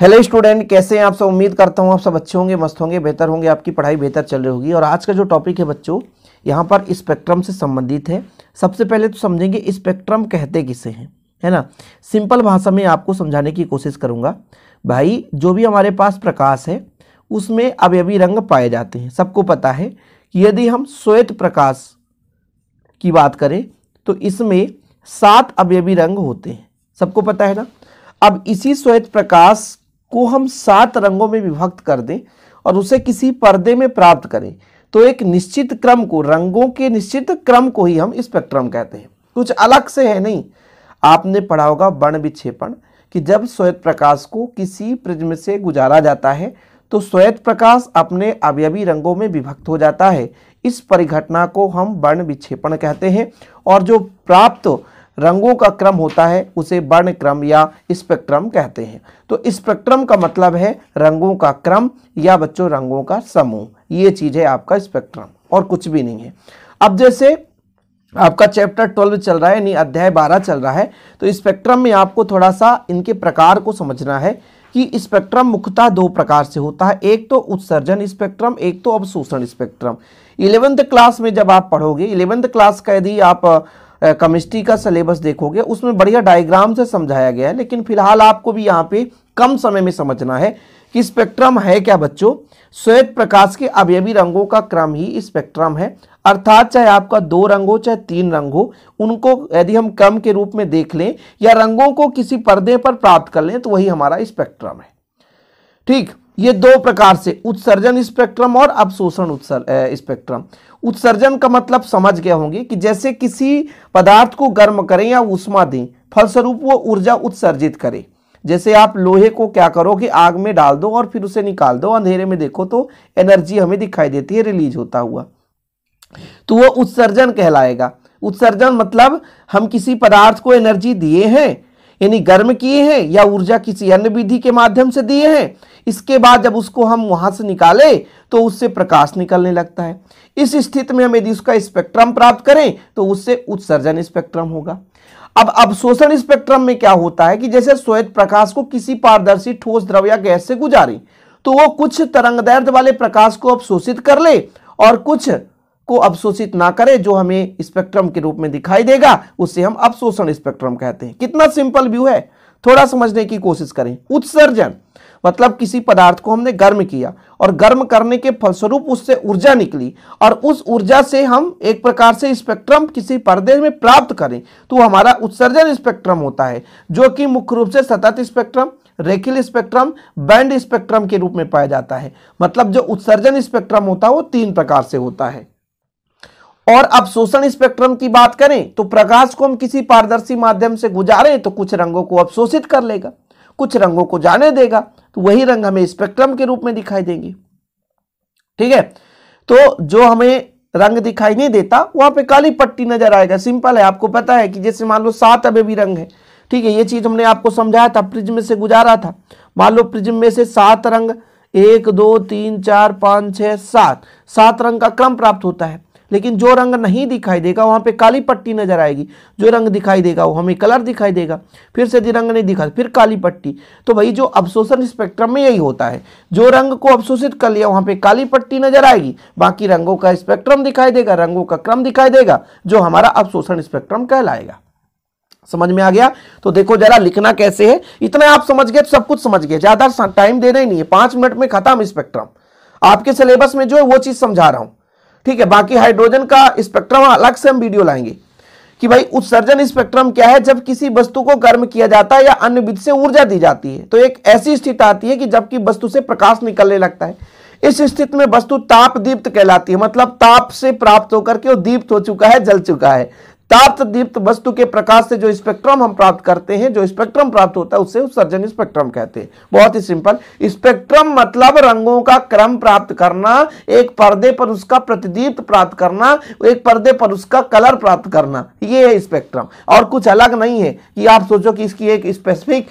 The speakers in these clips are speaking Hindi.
हेलो स्टूडेंट कैसे हैं आप सब उम्मीद करता हूं आप सब अच्छे होंगे मस्त होंगे बेहतर होंगे आपकी पढ़ाई बेहतर चल रही होगी और आज का जो टॉपिक है बच्चों यहां पर स्पेक्ट्रम से संबंधित है सबसे पहले तो समझेंगे स्पेक्ट्रम कहते किसे हैं है ना सिंपल भाषा में आपको समझाने की कोशिश करूँगा भाई जो भी हमारे पास प्रकाश है उसमें अवयवी अभी रंग पाए जाते हैं सबको पता है कि यदि हम श्वेत प्रकाश की बात करें तो इसमें सात अवयवी रंग होते हैं सबको पता है ना अब इसी श्वेत प्रकाश को हम सात रंगों में विभक्त कर दें और उसे किसी पर्दे में प्राप्त करें तो एक निश्चित क्रम को रंगों के निश्चित क्रम को ही हम स्पेक्ट्रम कहते हैं कुछ अलग से है नहीं आपने पढ़ा होगा वर्ण विक्षेपण कि जब श्वेत प्रकाश को किसी प्रिज्म से गुजारा जाता है तो श्वेत प्रकाश अपने अवयवी रंगों में विभक्त हो जाता है इस परिघटना को हम वर्ण विक्षेपण कहते हैं और जो प्राप्त रंगों का क्रम होता है उसे वर्ण क्रम या स्पेक्ट्रम कहते हैं तो स्पेक्ट्रम का मतलब है रंगों का क्रम या बच्चों रंगों का समूह ये चीज़ है आपका स्पेक्ट्रम और कुछ भी नहीं है अब जैसे आपका चैप्टर ट्वेल्व चल रहा है यानी अध्याय बारह चल रहा है तो स्पेक्ट्रम में आपको थोड़ा सा इनके प्रकार को समझना है कि स्पेक्ट्रम मुख्यतः दो प्रकार से होता है एक तो उत्सर्जन स्पेक्ट्रम एक तो अवशोषण स्पेक्ट्रम इलेवेंथ क्लास में जब आप पढ़ोगे इलेवेंथ क्लास का यदि आप केमिस्ट्री का सिलेबस देखोगे उसमें बढ़िया डायग्राम से समझाया गया है लेकिन फिलहाल आपको भी यहाँ पे कम समय में समझना है कि स्पेक्ट्रम है क्या बच्चों श्वेत प्रकाश के अवयवी रंगों का क्रम ही स्पेक्ट्रम है अर्थात चाहे आपका दो रंग हो चाहे तीन रंग हो उनको यदि हम क्रम के रूप में देख लें या रंगों को किसी पर्दे पर प्राप्त कर लें तो वही हमारा स्पेक्ट्रम है ठीक ये दो प्रकार से उत्सर्जन स्पेक्ट्रम और अवशोषण स्पेक्ट्रम उत्सर्जन का मतलब समझ गए होंगे कि जैसे किसी पदार्थ को गर्म करें या उष्मा दें फलस्वरूप वो ऊर्जा उत्सर्जित करे जैसे आप लोहे को क्या करो कि आग में डाल दो और फिर उसे निकाल दो अंधेरे में देखो तो एनर्जी हमें दिखाई देती है रिलीज होता हुआ तो वो उत्सर्जन कहलाएगा उत्सर्जन मतलब हम किसी पदार्थ को एनर्जी दिए हैं यानी गर्म किए हैं या ऊर्जा किसी अन्य विधि के माध्यम से दिए हैं इसके बाद जब उसको हम वहां से निकाले तो उससे प्रकाश निकलने लगता है इस स्थिति में हम यदि उसका स्पेक्ट्रम प्राप्त करें तो उससे उत्सर्जन स्पेक्ट्रम होगा अब अवशोषण स्पेक्ट्रम में क्या होता है कि जैसे श्वेत प्रकाश को किसी पारदर्शी ठोस द्रव या गैस से गुजारे तो वो कुछ तरंग दर्द वाले प्रकाश को अवशोषित कर ले और कुछ को अवशोषित ना करे जो हमें स्पेक्ट्रम के रूप में दिखाई देगा उसे हम अवशोषण स्पेक्ट्रम कहते हैं कितना सिंपल व्यू है थोड़ा समझने की कोशिश करें उत्सर्जन मतलब किसी पदार्थ को हमने गर्म किया और गर्म करने के फलस्वरूप उससे ऊर्जा निकली और उस ऊर्जा से हम एक प्रकार से स्पेक्ट्रम किसी पर्दे में प्राप्त करें तो हमारा उत्सर्जन स्पेक्ट्रम होता है जो कि मुख्य रूप से सतत स्पेक्ट्रम रेखिल स्पेक्ट्रम बैंड स्पेक्ट्रम के रूप में पाया जाता है मतलब जो उत्सर्जन स्पेक्ट्रम होता है वो तीन प्रकार से होता है और अब शोषण स्पेक्ट्रम की बात करें तो प्रकाश को हम किसी पारदर्शी माध्यम से गुजारें तो कुछ रंगों को अवशोषित कर लेगा कुछ रंगों को जाने देगा तो वही रंग हमें स्पेक्ट्रम के रूप में दिखाई देंगे ठीक है तो जो हमें रंग दिखाई नहीं देता वहां पे काली पट्टी नजर आएगा सिंपल है आपको पता है कि जैसे मान लो सात अभी भी रंग है ठीक है ये चीज हमने आपको समझाया था प्रिज्म से गुजारा था मान लो प्रिज्म में से सात रंग एक दो तीन चार पांच छह सात सात रंग का क्रम प्राप्त होता है लेकिन जो रंग नहीं दिखाई देगा वहाँ पे काली पट्टी नजर आएगी जो रंग दिखाई देगा वो हमें कलर दिखाई देगा फिर यदि रंग नहीं दिखा फिर काली पट्टी तो भाई जो अवशोषण स्पेक्ट्रम में यही होता है जो रंग को अवशोषित कर लिया वहाँ पे काली पट्टी नजर आएगी बाकी रंगों का स्पेक्ट्रम दिखाई देगा रंगों का क्रम दिखाई देगा जो हमारा अवशोषण स्पेक्ट्रम कहलाएगा समझ में आ गया तो देखो जरा लिखना कैसे है इतना आप समझ गए तो सब कुछ समझ गए ज्यादा टाइम देना ही नहीं है पांच मिनट में खत्म स्पेक्ट्रम आपके सिलेबस में जो है वो चीज समझा रहा हूं ठीक है बाकी हाइड्रोजन का स्पेक्ट्रम अलग से हम वीडियो लाएंगे कि भाई उत्सर्जन स्पेक्ट्रम क्या है जब किसी वस्तु को गर्म किया जाता है या अन्य विधि से ऊर्जा दी जाती है तो एक ऐसी स्थिति आती है कि जबकि वस्तु से प्रकाश निकलने लगता है इस स्थिति में वस्तु ताप दीप्त कहलाती है मतलब ताप से प्राप्त होकर के वो दीप्त हो चुका है जल चुका है ताप्त दीप्त वस्तु के प्रकाश से जो स्पेक्ट्रम हम प्राप्त करते हैं जो स्पेक्ट्रम प्राप्त होता है उससे उत्सर्जन स्पेक्ट्रम कहते हैं बहुत ही सिंपल स्पेक्ट्रम मतलब रंगों का क्रम प्राप्त करना एक पर्दे पर उसका प्रतिदीप्त प्राप्त करना एक पर्दे पर उसका कलर प्राप्त करना ये है स्पेक्ट्रम और कुछ अलग नहीं है कि आप सोचो कि इसकी एक स्पेसिफिक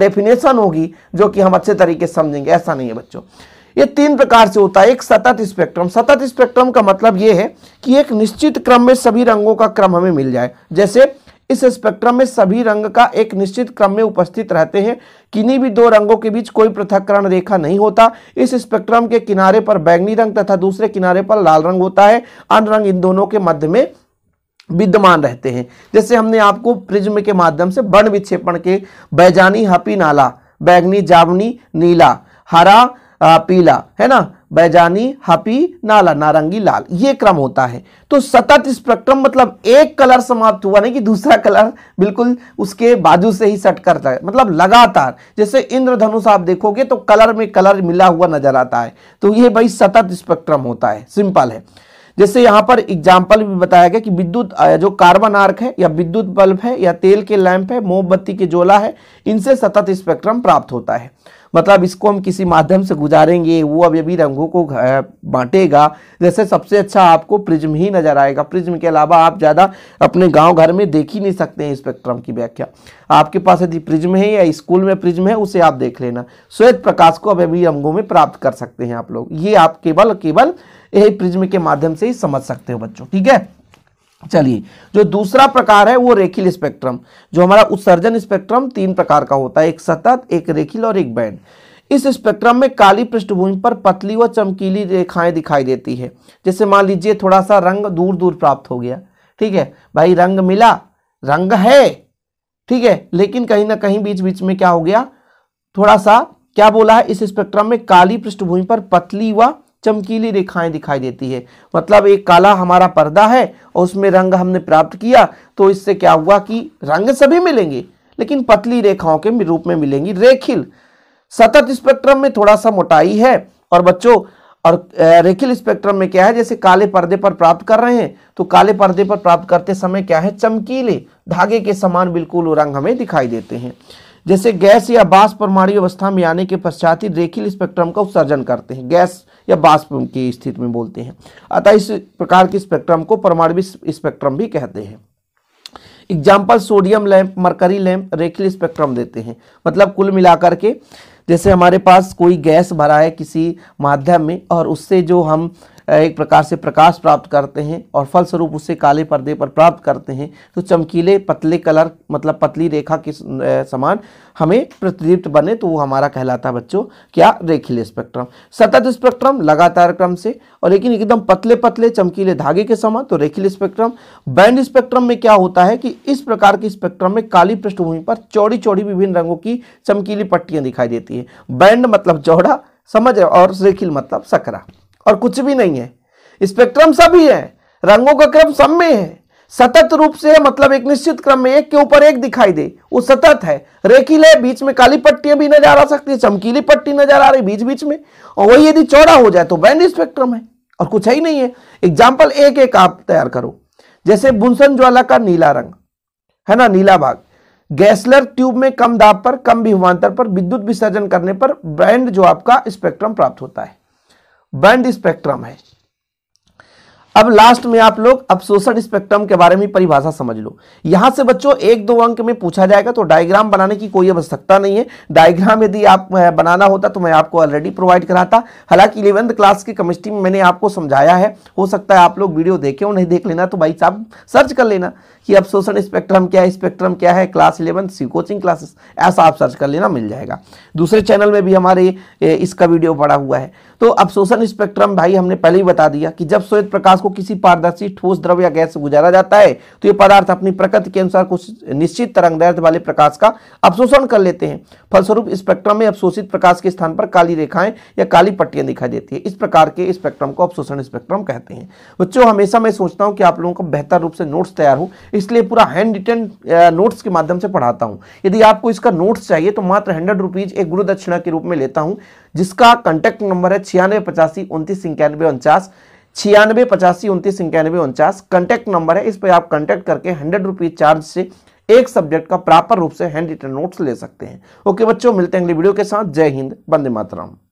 डेफिनेशन होगी जो कि हम अच्छे तरीके से समझेंगे ऐसा नहीं है बच्चों ये तीन प्रकार से होता है एक सतत स्पेक्ट्रम सतत स्पेक्ट्रम का मतलब ये है कि एक निश्चित क्रम में सभी रंगों का क्रम हमें मिल जाए जैसे इस स्पेक्ट्रम में सभी रंग का एक निश्चित क्रम में उपस्थित रहते हैं किन्हीं भी दो रंगों के बीच कोई पृथककरण रेखा नहीं होता इस स्पेक्ट्रम के किनारे पर बैंगनी रंग तथा दूसरे किनारे पर लाल रंग होता है अन्य रंग इन दोनों के मध्य में विद्यमान रहते हैं जैसे हमने आपको प्रिज्म के माध्यम से वर्ण विक्षेपण के बैजानी हपी नाला बैगनी जावनी नीला हरा आ, पीला है ना बैजानी हपी नाला नारंगी लाल ये क्रम होता है तो सतत स्पेक्ट्रम मतलब एक कलर समाप्त हुआ नहीं कि दूसरा कलर बिल्कुल उसके बाजू से ही सट करता है मतलब लगातार जैसे इंद्रधनुष आप देखोगे तो कलर में कलर मिला हुआ नजर आता है तो ये भाई सतत स्पेक्ट्रम होता है सिंपल है जैसे यहाँ पर एग्जाम्पल भी बताया गया कि विद्युत जो कार्बन आर्क है या विद्युत बल्ब है या तेल के लैंप है मोमबत्ती के जोला है इनसे सतत स्पेक्ट्रम प्राप्त होता है मतलब इसको हम किसी माध्यम से गुजारेंगे वो अभी अभी रंगों को बांटेगा जैसे सबसे अच्छा आपको प्रिज्म ही नज़र आएगा प्रिज्म के अलावा आप ज़्यादा अपने गाँव घर में देख ही नहीं सकते हैं स्पेक्ट्रम की व्याख्या आपके पास यदि प्रिज्म है या स्कूल में प्रिज्म है उसे आप देख लेना श्वेत प्रकाश को अभी अभी रंगों में प्राप्त कर सकते हैं आप लोग ये आप केवल केवल यही प्रिज्म के माध्यम से ही समझ सकते हो बच्चों ठीक है चलिए जो दूसरा प्रकार है वो रेखिल स्पेक्ट्रम जो हमारा उत्सर्जन स्पेक्ट्रम तीन प्रकार का होता है एक सतत एक रेखिल और एक बैंड इस स्पेक्ट्रम में काली पृष्ठभूमि पर पतली व चमकीली रेखाएं दिखाई देती है जैसे मान लीजिए थोड़ा सा रंग दूर दूर प्राप्त हो गया ठीक है भाई रंग मिला रंग है ठीक है लेकिन कहीं ना कहीं बीच बीच में क्या हो गया थोड़ा सा क्या बोला है इस स्पेक्ट्रम में काली पृष्ठभूमि पर पतली व चमकीली रेखाएं दिखाई देती है मतलब एक काला हमारा पर्दा है और उसमें रंग हमने प्राप्त किया तो इससे क्या हुआ कि रंग सभी मिलेंगे लेकिन पतली रेखाओं के रूप में मिलेंगी रेखिल सतत स्पेक्ट्रम में थोड़ा सा मोटाई है और बच्चों और रेखिल स्पेक्ट्रम में क्या है जैसे काले पर्दे पर प्राप्त कर रहे हैं तो काले पर्दे पर प्राप्त करते समय क्या है चमकीले धागे के समान बिल्कुल रंग हमें दिखाई देते हैं जैसे गैस या बाष्प परमाणु अवस्था में आने के पश्चात ही रेखिल स्पेक्ट्रम का उत्सर्जन करते हैं गैस या बाष्प की स्थिति में बोलते हैं अतः इस प्रकार के स्पेक्ट्रम को परमाणु स्पेक्ट्रम भी कहते हैं example sodium lamp mercury lamp रेखिल स्पेक्ट्रम देते हैं मतलब कुल मिलाकर के जैसे हमारे पास कोई गैस भरा है किसी माध्यम में और उससे जो हम एक प्रकार से प्रकाश प्राप्त करते हैं और फलस्वरूप उसे काले पर्दे पर प्राप्त करते हैं तो चमकीले पतले कलर मतलब पतली रेखा के समान हमें प्रतिदीप्त बने तो वो हमारा कहलाता है बच्चों क्या रेखिले स्पेक्ट्रम सतत स्पेक्ट्रम लगातार क्रम से और लेकिन एकदम पतले पतले चमकीले धागे के समान तो रेखिले स्पेक्ट्रम बैंड स्पेक्ट्रम में क्या होता है कि इस प्रकार के स्पेक्ट्रम में काली पृष्ठभूमि पर चौड़ी चौड़ी विभिन्न रंगों की चमकीली पट्टियां दिखाई देती है बैंड मतलब चौड़ा समझ और रेखिल मतलब सकरा और कुछ भी नहीं है स्पेक्ट्रम सभी है रंगों का क्रम सब में है सतत रूप से मतलब एक निश्चित क्रम में एक के ऊपर एक दिखाई दे वो सतत है रेखिल है बीच में काली पट्टियां भी नजर आ सकती है चमकीली पट्टी नजर आ रही बीच बीच में और वही यदि चौड़ा हो जाए तो बैंड स्पेक्ट्रम है और कुछ है ही नहीं है एग्जाम्पल एक एक आप तैयार करो जैसे बुनसन ज्वाला का नीला रंग है ना नीला भाग गैसलर ट्यूब में कम दाब पर कम विमांतर पर विद्युत विसर्जन करने पर बैंड जो आपका स्पेक्ट्रम प्राप्त होता है बैंड स्पेक्ट्रम है अब लास्ट में आप लोग अपशोषण स्पेक्ट्रम के बारे में परिभाषा समझ लो यहां से बच्चों एक दो अंक में पूछा जाएगा तो डायग्राम बनाने की कोई आवश्यकता नहीं है डायग्राम यदि आप बनाना होता तो मैं आपको ऑलरेडी प्रोवाइड कराता हालांकि इलेवंथ क्लास की केमिस्ट्री में मैंने आपको समझाया है हो सकता है आप लोग वीडियो देखे हो नहीं देख लेना तो भाई साहब सर्च कर लेना कि अवशोषण स्पेक्ट्रम क्या है स्पेक्ट्रम क्या है क्लास इलेवन सी कोचिंग क्लासेस ऐसा आप सर्च कर लेना मिल जाएगा दूसरे चैनल में भी हमारे इसका वीडियो पड़ा हुआ है तो अवशोषण स्पेक्ट्रम भाई हमने पहले ही बता दिया कि जब श्वेत प्रकाश को किसी पारदर्शी ठोस द्रव या गैस से गुजारा जाता है तो ये पदार्थ अपनी प्रकृति के अनुसार कुछ निश्चित तरंगदैर्ध वाले प्रकाश का अवशोषण कर लेते हैं फलस्वरूप स्पेक्ट्रम में अवशोषित प्रकाश के स्थान पर काली रेखाएं या काली पट्टियां दिखाई देती है इस प्रकार के स्पेक्ट्रम को अवशोषण स्पेक्ट्रम कहते हैं बच्चों हमेशा मैं सोचता हूँ कि आप लोगों को बेहतर रूप से नोट्स तैयार हो इसलिए पूरा हैंड रिटर्न नोट्स के माध्यम से पढ़ाता हूँ यदि आपको इसका नोट्स चाहिए तो मात्र हंड्रेड रुपीज़ एक गुरु दक्षिणा के रूप में लेता हूँ जिसका कॉन्टैक्ट नंबर है छियानवे पचासी उनतीस इक्यानवे उनचास छियानवे पचासी उनतीस इक्यानवे उनचास कॉन्टैक्ट नंबर है इस पर आप कॉन्टैक्ट करके हंड्रेड रुपीज़ चार्ज से एक सब्जेक्ट का प्रॉपर रूप से हैंड रिटर्न नोट्स ले सकते हैं ओके बच्चों मिलते हैं अगले वीडियो के साथ जय हिंद बंदे मातराम